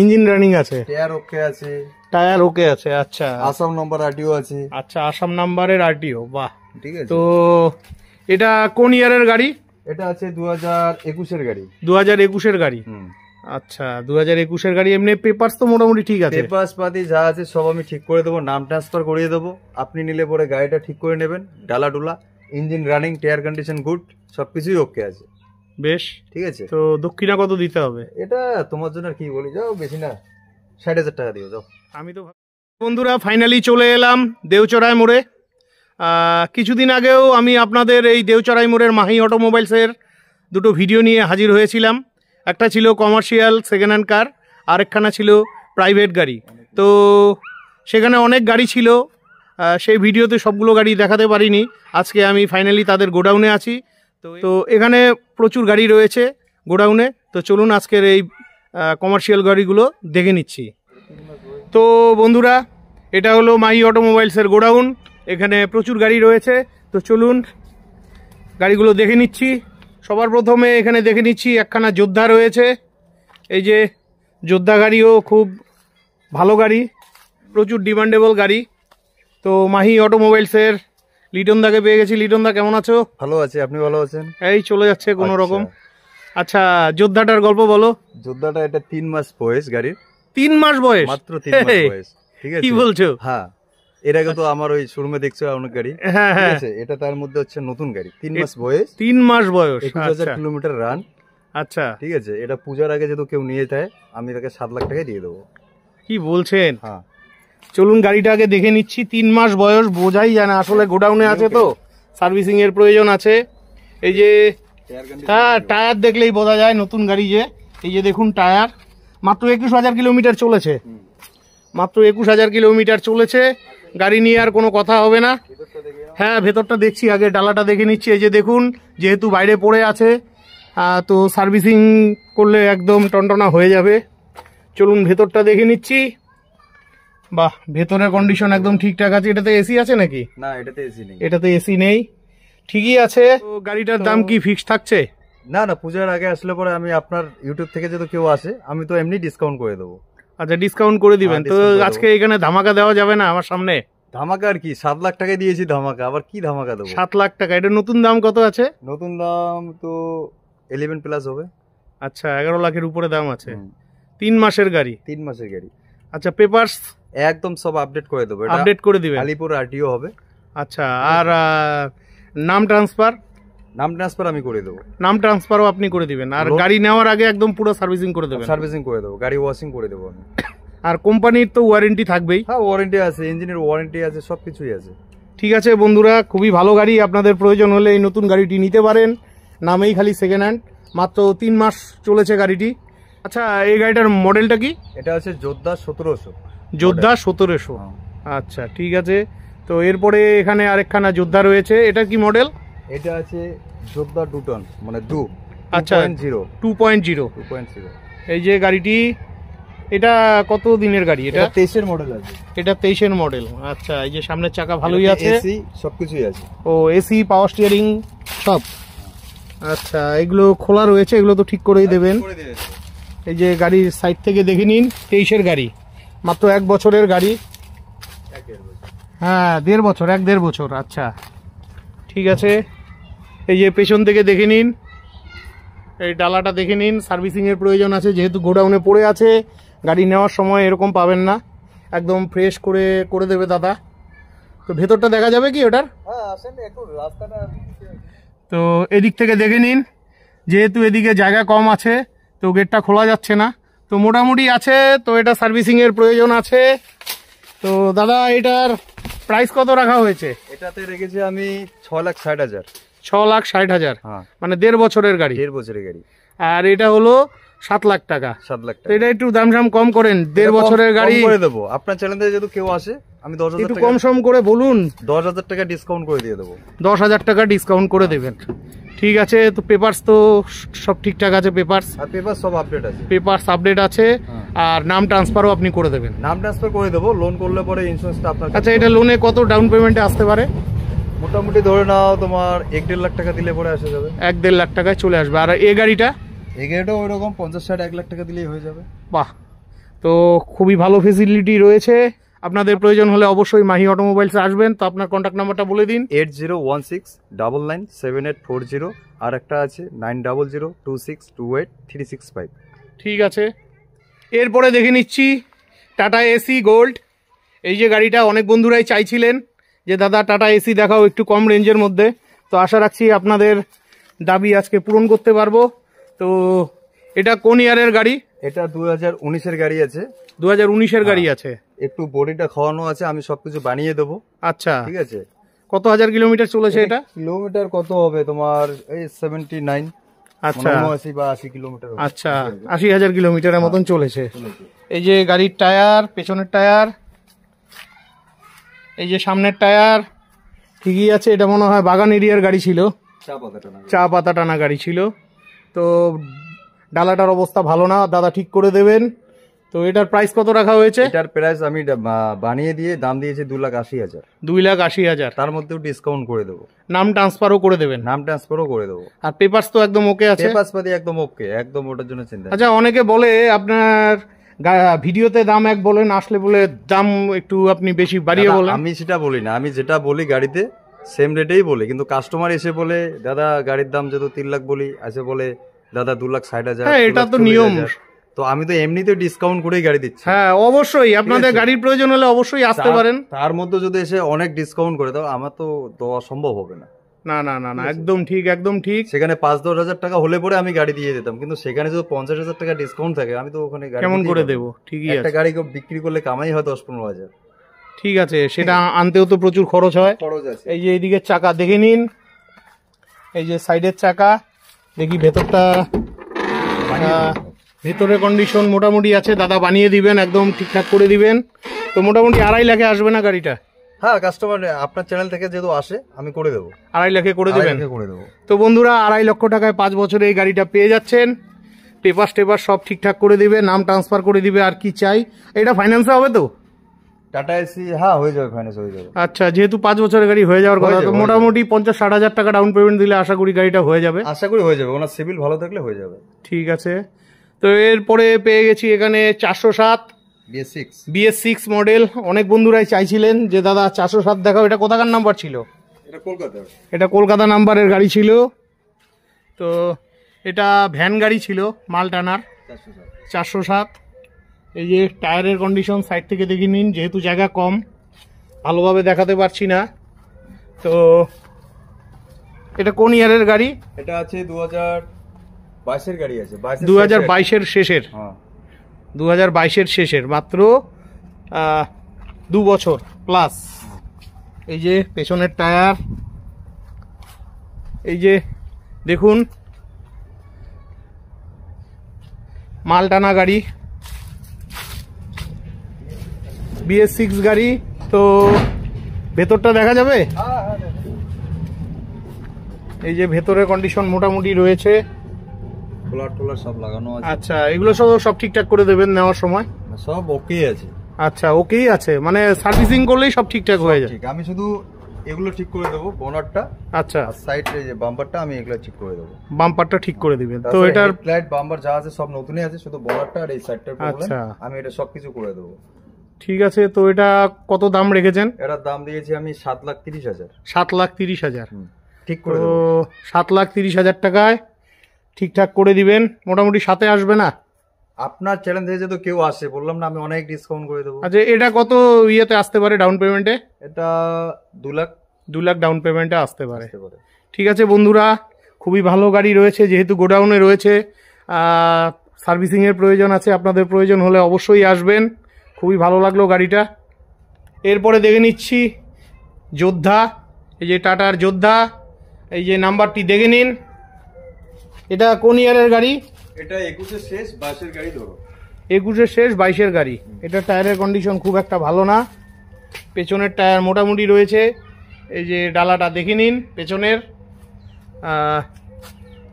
Engine running আছে tyre okay আছে tyre okay আছে আচ্ছা আসাম নাম্বার আরটিও আছে আচ্ছা আসাম নাম্বারের আরটিও বাহ ঠিক আছে তো এটা কোন ইয়ারের গাড়ি এটা আছে দু হাজার একুশের গাড়ি দু হাজার একুশের গাড়ি আচ্ছা দু হাজার একুশের গাড়ি এমনি পেপারস তো মোটামুটি ঠিক আছে পেপারস পাতি যা আছে সব আমি ঠিক করে দেবো নাম ট্রান্সফার করিয়ে দেবো আপনি নিলে পরে গাড়িটা ঠিক করে নেবেন ডালা ডুলা engine running tyre condition good সবকিছুই ওকে আছে বেশ ঠিক আছে তো দক্ষিণা কত দিতে হবে এটা তোমার জন্য কি বলি যাও বেশি না ষাট হাজার টাকা দিও যাও আমি তো বন্ধুরা ফাইনালি চলে এলাম দেওচড়ায় মোড়ে কিছুদিন আগেও আমি আপনাদের এই দেওচড়াই মোড়ের মাহি অটোমোবাইলসের দুটো ভিডিও নিয়ে হাজির হয়েছিলাম একটা ছিল কমার্শিয়াল সেকেন্ড হ্যান্ড কার আরেকখানা ছিল প্রাইভেট গাড়ি তো সেখানে অনেক গাড়ি ছিল সেই ভিডিওতে সবগুলো গাড়ি দেখাতে পারিনি আজকে আমি ফাইনালি তাদের গোডাউনে আছি তো এখানে প্রচুর গাড়ি রয়েছে গোডাউনে তো চলুন আজকের এই কমার্শিয়াল গাড়িগুলো দেখে নিচ্ছি তো বন্ধুরা এটা হলো মাই অটোমোবাইলসের গোডাউন এখানে প্রচুর গাড়ি রয়েছে তো চলুন গাড়িগুলো দেখে নিচ্ছি সবার প্রথমে এখানে দেখে নিচ্ছি একখানা যোদ্ধা রয়েছে এই যে যোদ্ধা গাড়িও খুব ভালো গাড়ি প্রচুর ডিমান্ডেবল গাড়ি তো মাহি অটোমোবাইলসের লিটন দাকে পেয়ে গেছি লিটন দা কেমন আছো ভালো আছি আপনি ভালো আছেন এই চলে যাচ্ছে কোন আচ্ছা। রকম আচ্ছা যোদ্ধাটার গল্প বলো যোদ্ধাটা এটা তিন মাস বয়স গাড়ির তিন মাস বয়স মাত্র তিন মাস বয়স ঠিক আছে কি বলছো হ্যাঁ এর আগে তো আমার ওই শোরুমে দেখছো অনেক গাড়ি হ্যাঁ, হ্যাঁ। ঠিক আছে এটা তার মধ্যে হচ্ছে নতুন গাড়ি তিন মাস বয়স তিন মাস বয়স একুশ হাজার আচ্ছা। কিলোমিটার রান আচ্ছা ঠিক আছে এটা পূজার আগে যদি কেউ নিয়ে যায় আমি তাকে সাত লাখ টাকায় দিয়ে দেবো কি বলছেন হ্যাঁ চলুন গাড়িটা আগে দেখে নিচ্ছি তিন মাস বয়স বোঝাই যায় না আসলে গোডাউনে আছে তো সার্ভিসিং এর প্রয়োজন আছে এই যে হ্যাঁ টায়ার দেখলেই বোঝা যায় নতুন গাড়ি যে এই যে দেখুন টায়ার মাত্র একুশ হাজার কিলোমিটার চলেছে মাত্র একুশ হাজার কিলোমিটার চলেছে গাড়ি নিয়ে আর কোনো কথা হবে না হ্যাঁ ভেতরটা দেখছি আগে ডালাটা দেখে নিচ্ছি এই যে দেখুন যেহেতু বাইরে পড়ে আছে তো সার্ভিসিং করলে একদম টনটনা হয়ে যাবে চলুন ভেতরটা দেখে নিচ্ছি বাহ ভেতরের কন্ডিশন একদম ঠিকঠাক আছে এটাতে এসি আছে নাকি না এটাতে এসি নেই এটাতে এসি নেই ঠিকই আছে তো গাড়িটার দাম কি ফিক্স থাকছে না না পূজার আগে আসলে পরে আমি আপনার ইউটিউব থেকে যদি কেউ আসে আমি তো এমনি ডিসকাউন্ট করে দেবো আচ্ছা ডিসকাউন্ট করে দিবেন হ্যাঁ, তো আজকে এখানে ধামাকা দেওয়া যাবে না আমার সামনে ধামাকা আর কি সাত লাখ টাকায় দিয়েছি ধামাকা আবার কি ধামাকা দেবো সাত লাখ টাকা এটা নতুন দাম কত আছে নতুন দাম তো এলেভেন প্লাস হবে আচ্ছা এগারো লাখের উপরে দাম আছে তিন মাসের গাড়ি তিন মাসের গাড়ি আচ্ছা পেপার্স একদম সব আপডেট করে দেবো আপডেট করে দিবে আলিপুর আরটিও হবে আচ্ছা আর নাম ট্রান্সফার নাম ট্রান্সফার আমি করে দেবো নাম ট্রান্সফারও আপনি করে দিবেন আর গাড়ি নেওয়ার আগে একদম পুরো সার্ভিসিং করে দেবেন সার্ভিসিং করে দেবো গাড়ি ওয়াশিং করে দেবো আমি আর কোম্পানির তো ওয়ারেন্টি থাকবেই হ্যাঁ ওয়ারেন্টি আছে ইঞ্জিনের ওয়ারেন্টি আছে সব কিছুই আছে ঠিক আছে বন্ধুরা খুবই ভালো গাড়ি আপনাদের প্রয়োজন হলে এই নতুন গাড়িটি নিতে পারেন নামেই খালি সেকেন্ড হ্যান্ড মাত্র তিন মাস চলেছে গাড়িটি আচ্ছা এই গাড়িটার মডেলটা কি এটা আছে যোদ্ধা সতেরোশো যোদ্ধা সতেরোশো হ্যাঁ। আচ্ছা ঠিক আছে তো এরপরে এখানে আরেকখানা যোদ্ধা রয়েছে এটা কি মডেল এটা আছে যোদ্ধা ডুটন মানে দু আচ্ছা zero two point zero two point zero এই যে গাড়িটি এটা কত দিনের গাড়ি এটা তেইশের মডেল আছে এটা তেইশের মডেল আচ্ছা এই যে সামনের চাকা ভালোই আছে এসি সবকিছুই আছে ও এসি পাওয়ার স্টিয়ারিং সব আচ্ছা এগুলো খোলা রয়েছে এগুলো তো ঠিক করেই হ্যাঁ, দেবেন এই যে গাড়ির সাইড থেকে দেখে নিন তেইশের গাড়ি মাত্র এক বছরের গাড়ি হ্যাঁ দেড় বছর এক দেড় বছর আচ্ছা ঠিক আছে এই যে পেছন থেকে দেখে নিন এই ডালাটা দেখে নিন সার্ভিসিংয়ের প্রয়োজন আছে যেহেতু গোডাউনে পড়ে আছে গাড়ি নেওয়ার সময় এরকম পাবেন না একদম ফ্রেশ করে করে দেবে দাদা তো ভেতরটা দেখা যাবে কি ওটার হ্যাঁ, তো এদিক থেকে দেখে নিন যেহেতু এদিকে জায়গা কম আছে তো গেটটা খোলা যাচ্ছে না তো মোটামুটি আছে তো এটা সার্ভিসিংয়ের প্রয়োজন আছে তো দাদা এটার প্রাইস কত রাখা হয়েছে এটাতে রেখেছি আমি ছ লাখ ষাট হাজার ছ লাখ ষাট হাজার হ্যাঁ। মানে দেড় বছরের গাড়ি দেড় বছরের গাড়ি আর এটা হলো সাত লাখ টাকা সাত লাখ টাকা এটা একটু দাম সাম কম করেন দেড় বছরের গাড়ি করে দেবো আপনার চ্যানেলে যেহেতু কেউ আসে আমি দশ একটু কম সম করে বলুন দশ হাজার টাকা ডিসকাউন্ট করে দিয়ে দেবো দশ হাজার টাকা ডিসকাউন্ট করে দেবেন ঠিক আছে তো পেপারস তো সব ঠিকঠাক আছে পেপারস আর পেপারস সব আপডেট আছে পেপারস আপডেট আছে হ্যাঁ। আর নাম ট্রান্সফারও আপনি করে দেবেন নাম ট্রান্সফার করে দেবো লোন করলে পরে ইন্স্যুরেন্সটা আপনার আচ্ছা এটা লোনে কত ডাউন পেমেন্টে আসতে পারে মোটামুটি ধরে নাও তোমার এক দেড় লাখ টাকা দিলে পরে আসে যাবে এক দেড় লাখ টাকায় চলে আসবে আর এ গাড়িটা এ গাড়িটা ওইরকম 50 পঞ্চাশ ষাট এক লাখ টাকা দিলেই হয়ে যাবে বাহ তো খুবই ভালো ফেসিলিটি রয়েছে আপনাদের প্রয়োজন হলে অবশ্যই মাহি অটোমোবাইলস আসবেন তো আপনার কন্ট্যাক্ট নাম্বারটা বলে দিন eight zero one six double nine seven eight four zero আর একটা আছে nine double zero two six two eight three six five ঠিক আছে এরপরে দেখে নিচ্ছি টাটা এসি গোল্ড এই যে গাড়িটা অনেক বন্ধুরাই চাইছিলেন যে দাদা টাটা এসি দেখাও একটু কম রেঞ্জের মধ্যে তো আশা রাখছি আপনাদের দাবি আজকে পূরণ করতে পারবো তো এটা কোন ইয়ারের গাড়ি এটা দু হাজার উনিশের গাড়ি আছে দু হাজার উনিশের গাড়ি হ্যাঁ। আছে একটু বড়িটা খাওয়ানো আছে আমি সবকিছু বানিয়ে দেবো আচ্ছা ঠিক আছে কত হাজার কিলোমিটার চলেছে এটা কিলোমিটার কত হবে তোমার এই সেভেন্টি নাইন আচ্ছা মানে কিলোমিটার আচ্ছা আশি হাজার কিলোমিটারের মতন হ্যাঁ। চলেছে এই যে গাড়ির টায়ার পেছনের টায়ার এই যে সামনের টায়ার ঠিকই আছে এটা মনে হয় বাগান এরিয়ার গাড়ি ছিল চা পাতা টানা গাড়ি ছিল তো ডালাটার অবস্থা ভালো না দাদা ঠিক করে দেবেন তো এটার প্রাইস কত রাখা হয়েছে এটার প্রাইস আমি বানিয়ে দিয়ে দাম দিয়েছি দু লাখ আশি হাজার দুই লাখ আশি হাজার তার মধ্যেও ডিসকাউন্ট করে দেবো নাম ট্রান্সফারও করে দেবেন নাম ট্রান্সফারও করে দেবো আর পেপার্স তো একদম ওকে আছে পেপার্স পাতি একদম ওকে একদম ওটার জন্য চিন্তা আচ্ছা অনেকে বলে আপনার ভিডিওতে দাম এক বলেন আসলে বলে দাম একটু আপনি বেশি বাড়িয়ে বলেন আমি সেটা বলি না আমি যেটা বলি গাড়িতে সেম রেটেই বলি কিন্তু কাস্টমার এসে বলে দাদা গাড়ির দাম যত তিন লাখ বলি আছে বলে দাদা দু লাখ ষাট হাজার হ্যাঁ, এটা তো নিয়ম তো আমি তো এমনিতে ডিসকাউন্ট করেই গাড়ি দিচ্ছি হ্যাঁ অবশ্যই আপনাদের গাড়ির প্রয়োজন হলে অবশ্যই আসতে পারেন তার মধ্যে যদি এসে অনেক ডিসকাউন্ট করে দাও আমার তো দেওয়া সম্ভব হবে না না না না না একদম ঠিক একদম ঠিক সেখানে পাঁচ দশ হাজার টাকা হলে পরে আমি গাড়ি দিয়ে দিতাম কিন্তু সেখানে যদি পঞ্চাশ হাজার টাকা ডিসকাউন্ট থাকে আমি তো ওখানে কেমন করে দেবো ঠিকই একটা গাড়ি বিক্রি করলে কামাই হয় দশ পনেরো হাজার ঠিক আছে সেটা আনতেও তো প্রচুর খরচ হয় খরচ আছে এই যে এইদিকে চাকা দেখে নিন এই যে সাইডের চাকা দেখি ভেতরটা মানে ভেতরের কন্ডিশন মোটামুটি আছে দাদা বানিয়ে দিবেন একদম ঠিকঠাক করে দিবেন তো মোটামুটি আড়াই লাখে আসবে না গাড়িটা হ্যাঁ কাস্টমার আপনার চ্যানেল থেকে যেহেতু আসে আমি করে দেবো আড়াই লাখে করে দেবেন করে দেবো তো বন্ধুরা আড়াই লক্ষ টাকায় পাঁচ বছরে এই গাড়িটা পেয়ে যাচ্ছেন পেপার টেপার সব ঠিকঠাক করে দিবে নাম ট্রান্সফার করে দিবে আর কি চাই এটা ফাইন্যান্সে হবে তো টাটা এসি হ্যাঁ হয়ে যাবে ফাইন্যান্স হয়ে যাবে আচ্ছা যেহেতু পাঁচ বছরের গাড়ি হয়ে যাওয়ার কথা তো মোটামুটি পঞ্চাশ ষাট হাজার টাকা ডাউন পেমেন্ট দিলে আশা করি গাড়িটা হয়ে যাবে আশা করি হয়ে যাবে ওনার সিভিল ভালো থাকলে হয়ে যাবে ঠিক আছে তো এরপরে পেয়ে গেছি এখানে চারশো সাত বিএস সিক্স মডেল অনেক বন্ধুরাই চাইছিলেন যে দাদা চারশো সাত দেখাও এটা কোথাকার নাম্বার ছিল এটা কলকাতা নাম্বারের গাড়ি ছিল তো এটা ভ্যান গাড়ি ছিল মাল টানার চারশো সাত এই যে টায়ারের কন্ডিশন সাইড থেকে দেখে নিন যেহেতু জায়গা কম ভালোভাবে দেখাতে পারছি না তো এটা কোন ইয়ারের গাড়ি এটা আছে দু বাইশের গাড়ি আছে দু হাজার বাইশের শেষের হ্যাঁ। দু হাজার বাইশের শেষের মাত্র দু বছর প্লাস এই যে পেছনের টায়ার এই যে দেখুন মালটানা গাড়ি বিএস সিক্স গাড়ি তো ভেতরটা দেখা যাবে হ্যাঁ, হ্যাঁ, এই যে ভেতরের কন্ডিশন মোটামুটি রয়েছে কলার টলার সব লাগানো আছে আচ্ছা এগুলো সব সব ঠিকঠাক করে দেবেন নেওয়ার সময় সব ওকেই আছে আচ্ছা ওকেই আছে মানে সার্ভিসিং করলেই সব ঠিকঠাক হয়ে যায় আমি শুধু এগুলো ঠিক করে দেবো বনারটা আচ্ছা সাইডে যে বাম্পারটা আমি এগুলো ঠিক করে দেবো বাম্পারটা ঠিক করে দিবেন তো এটার ফ্ল্যাট বাম্পার যা আছে সব নতুনই আছে শুধু বোনারটা আর এই সাইডটা আচ্ছা আমি এটা সবকিছু করে দেবো ঠিক আছে তো এটা কত দাম রেখেছেন এটার দাম দিয়েছি আমি সাত লাখ তিরিশ হাজার সাত লাখ তিরিশ হাজার ঠিক করে তো সাত লাখ তিরিশ হাজার টাকায় ঠিকঠাক করে দিবেন মোটামুটি সাথে আসবে না আপনার চ্যালেঞ্জ হয়েছে তো কেউ আসে বললাম না আমি অনেক ডিসকাউন্ট করে দেবো আচ্ছা এটা কত ইয়েতে আসতে পারে ডাউন পেমেন্টে এটা দু লাখ দু লাখ ডাউন পেমেন্টে আসতে পারে ঠিক আছে বন্ধুরা খুবই ভালো গাড়ি রয়েছে যেহেতু গোডাউনে রয়েছে সার্ভিসিংয়ের প্রয়োজন আছে আপনাদের প্রয়োজন হলে অবশ্যই আসবেন খুবই ভালো লাগলো গাড়িটা এরপরে দেখে নিচ্ছি যোদ্ধা এই যে টাটার যোদ্ধা এই যে নাম্বারটি দেখে নিন এটা কোন ইয়ারের গাড়ি এটা একুশের শেষ বাইশের গাড়ি ধরো একুশের শেষ বাইশের গাড়ি এটা টায়ারের কন্ডিশন খুব একটা ভালো না পেছনের টায়ার মোটামুটি রয়েছে এই যে ডালাটা দেখে নিন পেছনের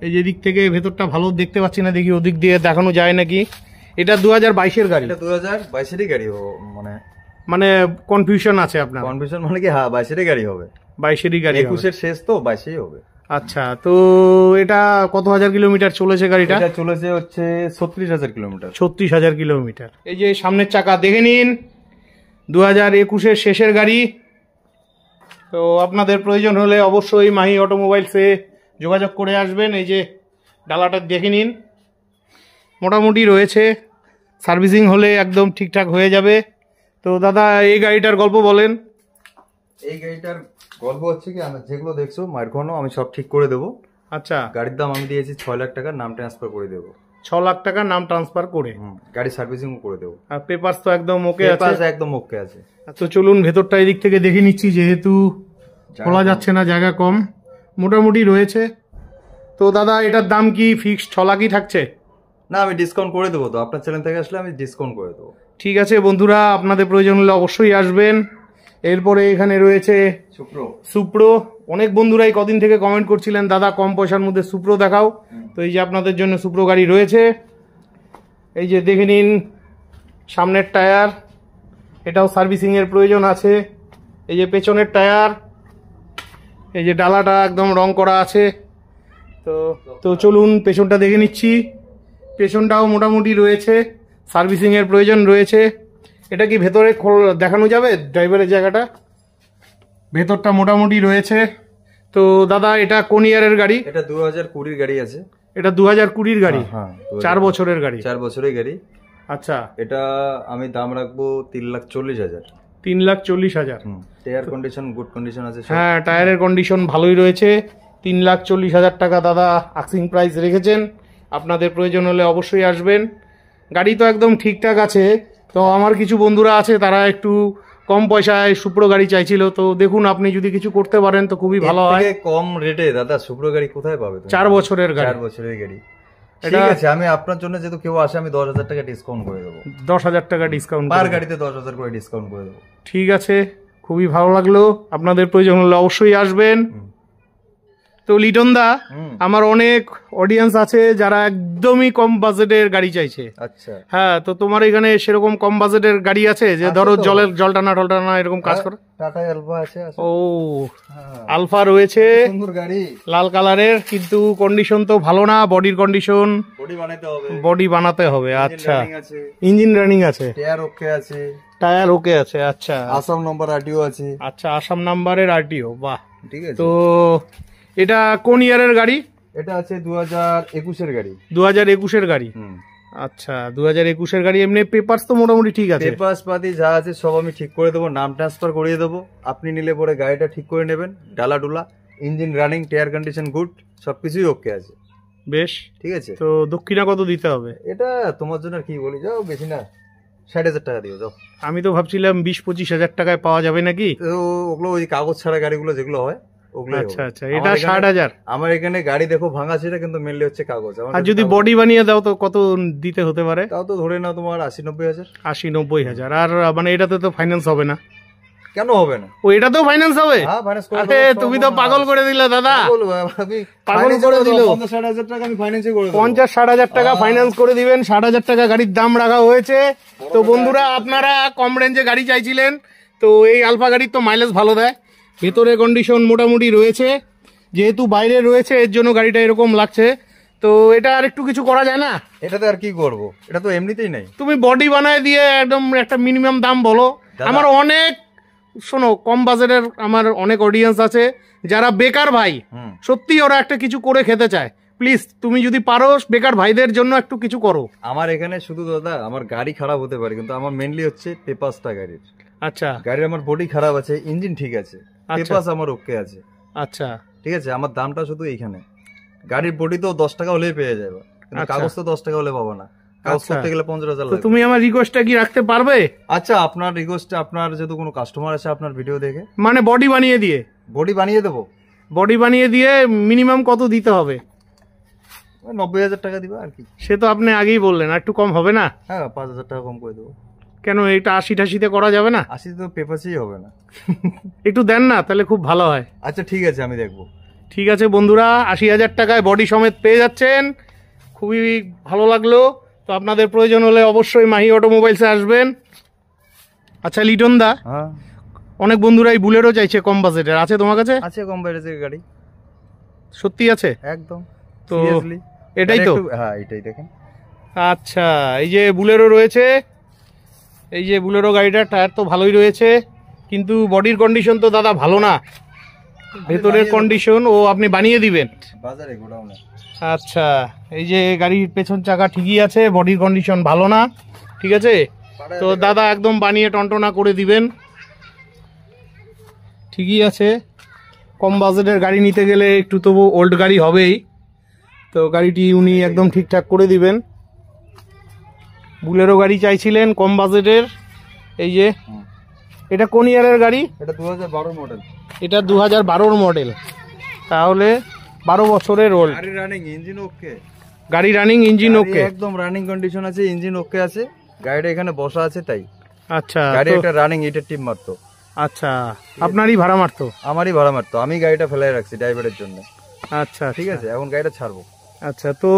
এই যে দিক থেকে ভেতরটা ভালো দেখতে পাচ্ছি না দেখি ওদিক দিয়ে দেখানো যায় নাকি এটা দু হাজার বাইশের গাড়ি দু হাজার বাইশেরই গাড়ি মানে মানে কনফিউশন আছে আপনার কনফিউশন মানে কি হ্যাঁ বাইশেরই গাড়ি হবে বাইশেরই গাড়ি একুশের শেষ তো বাইশেই হবে আচ্ছা তো এটা কত হাজার কিলোমিটার চলেছে গাড়িটা এটা চলেছে হচ্ছে ছত্রিশ হাজার কিলোমিটার ছত্রিশ হাজার কিলোমিটার এই যে সামনের চাকা দেখে নিন দু হাজার একুশের শেষের গাড়ি তো আপনাদের প্রয়োজন হলে অবশ্যই মাহি অটোমোবাইলসে যোগাযোগ করে আসবেন এই যে ডালাটা দেখে নিন মোটামুটি রয়েছে সার্ভিসিং হলে একদম ঠিকঠাক হয়ে যাবে তো দাদা এই গাড়িটার গল্প বলেন এই গাড়িটার গল্প হচ্ছে কি আমি যেগুলো দেখছো মায়ের আমি সব ঠিক করে দেবো আচ্ছা গাড়ির দাম আমি দিয়েছি ছয় লাখ টাকার নাম ট্রান্সফার করে দেবো ছ লাখ টাকা নাম ট্রান্সফার করে গাড়ি সার্ভিসিং করে দেবো আর পেপারস তো একদম ওকে আছে একদম ওকে আছে তো আচ্ছা, চলুন ভেতরটা এদিক থেকে দেখে নিচ্ছি যেহেতু খোলা যাচ্ছে না জায়গা কম মোটামুটি রয়েছে তো দাদা এটার দাম কি ফিক্সড ছ লাখই থাকছে না আমি ডিসকাউন্ট করে দেবো তো আপনার চ্যানেল থেকে আসলে আমি ডিসকাউন্ট করে দেবো ঠিক আছে বন্ধুরা আপনাদের প্রয়োজন হলে অবশ্যই আসবেন এরপরে এখানে রয়েছে সুপ্রো অনেক বন্ধুরাই কদিন থেকে কমেন্ট করছিলেন দাদা কম পয়সার মধ্যে সুপ্রো দেখাও তো এই যে আপনাদের জন্য সুপ্রো গাড়ি রয়েছে এই যে দেখে নিন সামনের টায়ার এটাও সার্ভিসিংয়ের প্রয়োজন আছে এই যে পেছনের টায়ার এই যে ডালাটা একদম রং করা আছে তো তো চলুন পেছনটা দেখে নিচ্ছি পেছনটাও মোটামুটি রয়েছে সার্ভিসিংয়ের প্রয়োজন রয়েছে এটা কি ভেতরে খোল দেখানো যাবে ড্রাইভারের জায়গাটা ভেতরটা মোটামুটি রয়েছে তো দাদা এটা কোন ইয়ারের গাড়ি এটা দু হাজার কুড়ির গাড়ি আছে এটা দু হাজার কুড়ির গাড়ি হ্যাঁ, হ্যাঁ, চার বছরের গাড়ি চার বছরের গাড়ি আচ্ছা এটা আমি দাম রাখবো তিন লাখ চল্লিশ হাজার তিন লাখ চল্লিশ হাজার টায়ার কন্ডিশন গুড কন্ডিশন আছে হ্যাঁ টায়ারের কন্ডিশন ভালোই রয়েছে তিন লাখ চল্লিশ হাজার টাকা দাদা আক্সিং প্রাইস রেখেছেন আপনাদের প্রয়োজন হলে অবশ্যই আসবেন গাড়ি তো একদম ঠিকঠাক আছে তো আমার কিছু বন্ধুরা আছে তারা একটু কম পয়সায় সুপ্রো গাড়ি চাইছিল তো দেখুন আপনি যদি কিছু করতে পারেন তো খুবই ভালো হয় কম রেটে দাদা সুপ্রো গাড়ি কোথায় পাবে চার বছরের গাড়ি বছরের গাড়ি ঠিক আছে আমি আপনার জন্য যেহেতু কেউ আসে আমি দশ হাজার টাকা ডিসকাউন্ট করে দেবো দশ হাজার টাকা ডিসকাউন্ট পার গাড়িতে দশ হাজার করে ডিসকাউন্ট করে দেবো ঠিক আছে খুবই ভালো লাগলো আপনাদের প্রয়োজন হলে অবশ্যই আসবেন তো লিটন দা আমার অনেক অডিয়েন্স আছে যারা একদমই কম বাজেটের গাড়ি চাইছে আচ্ছা হ্যাঁ তো তোমার এখানে সেরকম কম বাজেটের গাড়ি আছে যে ধরো জলের জল টানা টল টানা এরকম কাজ হ্যাঁ, করো টাটা আলফা আছে ও হ্যাঁ। আলফা রয়েছে সুন্দর গাড়ি লাল কালারের কিন্তু কন্ডিশন তো ভালো না বডির কন্ডিশন বডি বানাতে হবে বডি বানাতে হবে আচ্ছা ইঞ্জিন রানিং আছে টায়ার ওকে আছে টায়ার ওকে আছে আচ্ছা আসাম নাম্বার আরটিও আছে আচ্ছা আসাম নাম্বারের আরটিও বাহ ঠিক আছে তো এটা কোন ইয়ারের গাড়ি এটা আছে দু হাজার একুশের গাড়ি দু হাজার একুশের গাড়ি আচ্ছা দু হাজার একুশের গাড়ি এমনি পেপারস তো মোটামুটি ঠিক আছে পেপারস পাতি যা আছে সব আমি ঠিক করে দেবো নাম ট্রান্সফার করিয়ে দেবো আপনি নিলে পরে গাড়িটা ঠিক করে নেবেন ডালা ডুলা engine running tyre condition good সব কিছুই ওকে আছে বেশ ঠিক আছে তো দক্ষিণা কত দিতে হবে এটা তোমার জন্য আর কি বলি যাও বেশি না ষাট হাজার টাকা দিও যাও আমি তো ভাবছিলাম বিশ পঁচিশ হাজার টাকায় পাওয়া যাবে নাকি তো ওগুলো ওই কাগজ ছাড়া গাড়িগুলো যেগুলো হয় ওগুলো আচ্ছা আচ্ছা এটা ষাট হাজার আমার এখানে গাড়ি দেখো ভাঙা সেটা কিন্তু মেনলি হচ্ছে কাগজ আর যদি বডি বানিয়ে দাও তো কত দিতে হতে পারে তাও তো ধরে নাও তোমার আশি নব্বই হাজার আশি নব্বই হাজার আর মানে এটাতে তো ফাইন্যান্স হবে না কেন হবে না ও এটা তো ফাইন্যান্স হবে হ্যাঁ, আরে তুমি তো পাগল করে দিলে দাদা পাগল করে দিল পঞ্চাশ ষাট হাজার টাকা ফাইন্যান্স করে দিবেন ষাট হাজার টাকা গাড়ির দাম রাখা হয়েছে তো বন্ধুরা আপনারা কম রেঞ্জে গাড়ি চাইছিলেন তো এই আলফা গাড়ির তো মাইলেজ ভালো দেয় ভেতরে কন্ডিশন মোটামুটি রয়েছে যেহেতু বাইরে রয়েছে এর জন্য গাড়িটা এরকম লাগছে তো এটা আর একটু কিছু করা যায় না এটাতে আর কি করব এটা তো এমনিতেই নাই তুমি বডি বানায় দিয়ে একদম একটা মিনিমাম দাম বলো আমার অনেক শোনো কম বাজেটের আমার অনেক অডিয়েন্স আছে যারা বেকার ভাই সত্যি ওরা একটা কিছু করে খেতে চায় প্লিজ তুমি যদি পারো বেকার ভাইদের জন্য একটু কিছু করো আমার এখানে শুধু দাদা আমার গাড়ি খারাপ হতে পারে কিন্তু আমার মেনলি হচ্ছে পেপাসটা গাড়ির আচ্ছা গাড়ির আমার বডি খারাপ আছে ইঞ্জিন ঠিক আছে পেপাস আচ্ছা। আমার ওকে আছে আচ্ছা ঠিক আছে আমার দামটা শুধু এইখানে গাড়ির বডি তো দশ টাকা হলেই পেয়ে যাবে আচ্ছা। কাগজ তো দশ টাকা হলে পাবো না কাগজ আচ্ছা। করতে গেলে পঞ্চাশ হাজার তুমি আমার রিকোয়েস্টটা কি রাখতে পারবে আচ্ছা আপনার রিকোয়েস্ট আপনার যেহেতু কোনো কাস্টমার আছে আপনার ভিডিও দেখে মানে বডি বানিয়ে দিয়ে বডি বানিয়ে দেবো বডি বানিয়ে দিয়ে মিনিমাম কত দিতে হবে নব্বই হাজার টাকা দিবা আর কি সে তো আপনি আগেই বললেন আর একটু কম হবে না হ্যাঁ পাঁচ হাজার টাকা কম করে দেবো কেন এটা আশি টাশিতে করা যাবে না আশিতে তো পেপাসই হবে না একটু দেন না তাহলে খুব ভালো হয় আচ্ছা ঠিক আছে আমি দেখব ঠিক আছে বন্ধুরা আশি হাজার টাকায় বডি সমেত পেয়ে যাচ্ছেন খুবই ভালো লাগলো তো আপনাদের প্রয়োজন হলে অবশ্যই মাহি অটোমোবাইলসে আসবেন আচ্ছা লিটন দা হ্যাঁ। অনেক বন্ধুরাই বুলেটও চাইছে কম বাজেটের আছে তোমার কাছে আছে কম বাজেটের গাড়ি সত্যি আছে একদম তো এটাই তো হ্যাঁ এটাই দেখেন আচ্ছা এই যে বুলেরও রয়েছে এই যে বুলেরো গাড়িটার টায়ার তো ভালোই রয়েছে কিন্তু বডির কন্ডিশন তো দাদা ভালো না ভেতরের কন্ডিশন ও আপনি বানিয়ে দিবেন আচ্ছা এই যে গাড়ির পেছন চাকা ঠিকই আছে বডির কন্ডিশন ভালো না ঠিক আছে তো দাদা একদম বানিয়ে টনটনা করে দিবেন ঠিকই আছে কম বাজেটের গাড়ি নিতে গেলে একটু তবু ওল্ড গাড়ি হবেই তো গাড়িটি উনি একদম ঠিকঠাক করে দিবেন বুলেরো গাড়ি চাইছিলেন কম বাজেটের এই যে এটা কোন ইয়ারের গাড়ি এটা দু হাজার মডেল এটা দু হাজার মডেল তাহলে বারো বছরের ওল্ড রানিং ইঞ্জিন ওকে গাড়ি রানিং ইঞ্জিন ওকে একদম রানিং কন্ডিশন আছে ইঞ্জিন ওকে আছে গাড়িটা এখানে বসা আছে তাই আচ্ছা গাড়ি একটা রানিং এটা টিম মারতো আচ্ছা আপনারই ভাড়া মারতো আমারই ভাড়া মারতো আমি গাড়িটা ফেলাই রাখছি ড্রাইভারের জন্য আচ্ছা ঠিক আচ্ছা। আছে এখন গাড়িটা ছাড়বো আচ্ছা তো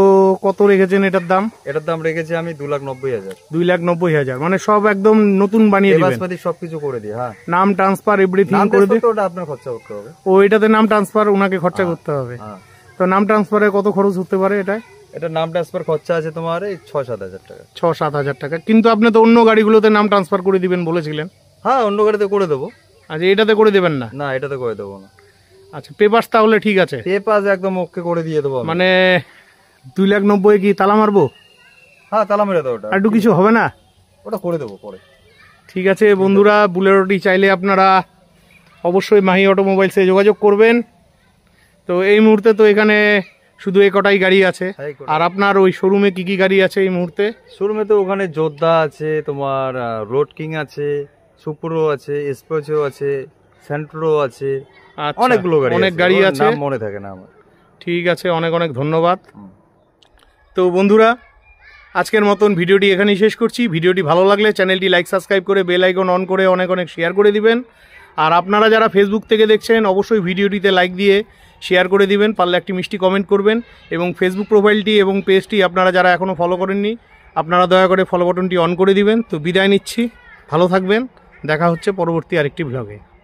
কত রেখেছেন এটার দাম এটার দাম রেখেছি আমি দু লাখ নব্বই হাজার দুই লাখ নব্বই হাজার মানে সব একদম নতুন বানিয়ে বাসপাতি সবকিছু করে দিই হ্যাঁ নাম ট্রান্সফার এভরিথিং করে দিই আপনার খরচা করতে হবে ও এটাতে নাম ট্রান্সফার ওনাকে খরচা হ্যাঁ, করতে হবে হ্যাঁ। তো নাম ট্রান্সফারে কত খরচ হতে পারে এটা এটা নাম ট্রান্সফার খরচা আছে তোমার এই ছ সাত হাজার টাকা ছ সাত হাজার টাকা কিন্তু আপনি তো অন্য গাড়িগুলোতে নাম ট্রান্সফার করে দিবেন বলেছিলেন হ্যাঁ অন্য গাড়িতে করে দেবো আচ্ছা এটাতে করে দেবেন না না এটাতে করে দেবো না আচ্ছা পেপারস তাহলে ঠিক আছে পেপারস একদম ওকে করে দিয়ে দেবো মানে দুই লাখ নব্বই কি তালা মারবো হ্যাঁ তালা মেরে দেবো ওটা একটু কিছু হবে না ওটা করে দেবো পরে ঠিক আছে বন্ধুরা বুলেরোটি চাইলে আপনারা অবশ্যই মাহি অটোমোবাইলসে যোগাযোগ করবেন তো এই মুহূর্তে তো এখানে শুধু এ কটাই গাড়ি আছে হ্যাঁ, আর আপনার ওই শোরুমে কি কি গাড়ি আছে এই মুহূর্তে শোরুমে তো ওখানে যোদ্ধা আছে তোমার রোড কিং আছে সুপ্রো আছে স্পচো আছে সেন্ট্রো আছে আচ্ছা, অনেকগুলো গাড়ি অনেক গাড়ি আছে মনে থাকে না আমার ঠিক আছে অনেক অনেক ধন্যবাদ তো বন্ধুরা আজকের মতন ভিডিওটি এখানেই শেষ করছি ভিডিওটি ভালো লাগলে চ্যানেলটি লাইক সাবস্ক্রাইব করে বেল আইকন অন করে অনেক অনেক শেয়ার করে দিবেন আর আপনারা যারা ফেসবুক থেকে দেখছেন অবশ্যই ভিডিওটিতে লাইক দিয়ে শেয়ার করে দিবেন পারলে একটি মিষ্টি কমেন্ট করবেন এবং ফেসবুক প্রোফাইলটি এবং পেজটি আপনারা যারা এখনও ফলো করেননি আপনারা দয়া করে ফলো বটনটি অন করে দিবেন তো বিদায় নিচ্ছি ভালো থাকবেন দেখা হচ্ছে পরবর্তী আরেকটি ব্লগে